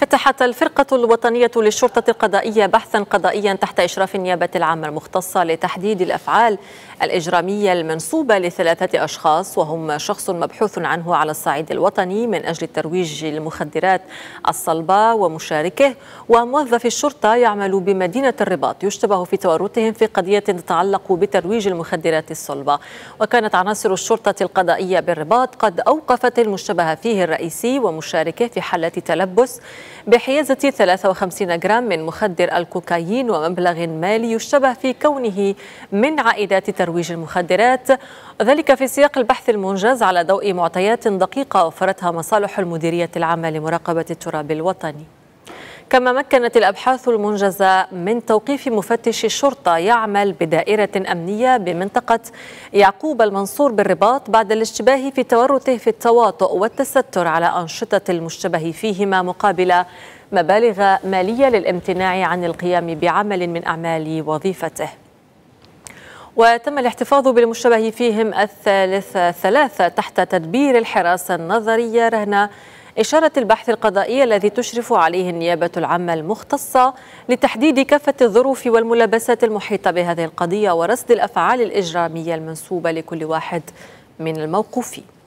فتحت الفرقة الوطنية للشرطة القضائية بحثا قضائيا تحت إشراف النيابة العامة المختصة لتحديد الأفعال الإجرامية المنسوبة لثلاثة أشخاص وهم شخص مبحوث عنه على الصعيد الوطني من أجل الترويج للمخدرات الصلبة ومشاركه وموظف الشرطة يعمل بمدينة الرباط يشتبه في تورطهم في قضية تتعلق بترويج المخدرات الصلبة وكانت عناصر الشرطة القضائية بالرباط قد أوقفت المشتبه فيه الرئيسي ومشاركه في حالة تلبس بحيازة 53 جرام من مخدر الكوكايين ومبلغ مالي يشتبه في كونه من عائدات ترويج المخدرات ذلك في سياق البحث المنجز على ضوء معطيات دقيقة وفرتها مصالح المديرية العامة لمراقبة التراب الوطني كما مكنت الأبحاث المنجزة من توقيف مفتش الشرطة يعمل بدائرة أمنية بمنطقة يعقوب المنصور بالرباط بعد الاشتباه في تورطه في التواطؤ والتستر على أنشطة المشتبه فيهما مقابل مبالغ مالية للامتناع عن القيام بعمل من أعمال وظيفته وتم الاحتفاظ بالمشتبه فيهم الثالث ثلاثة تحت تدبير الحراسة النظرية رهن إشارة البحث القضائي الذي تشرف عليه النيابة العامة المختصة لتحديد كافة الظروف والملابسات المحيطة بهذه القضية ورصد الأفعال الإجرامية المنسوبة لكل واحد من الموقوفين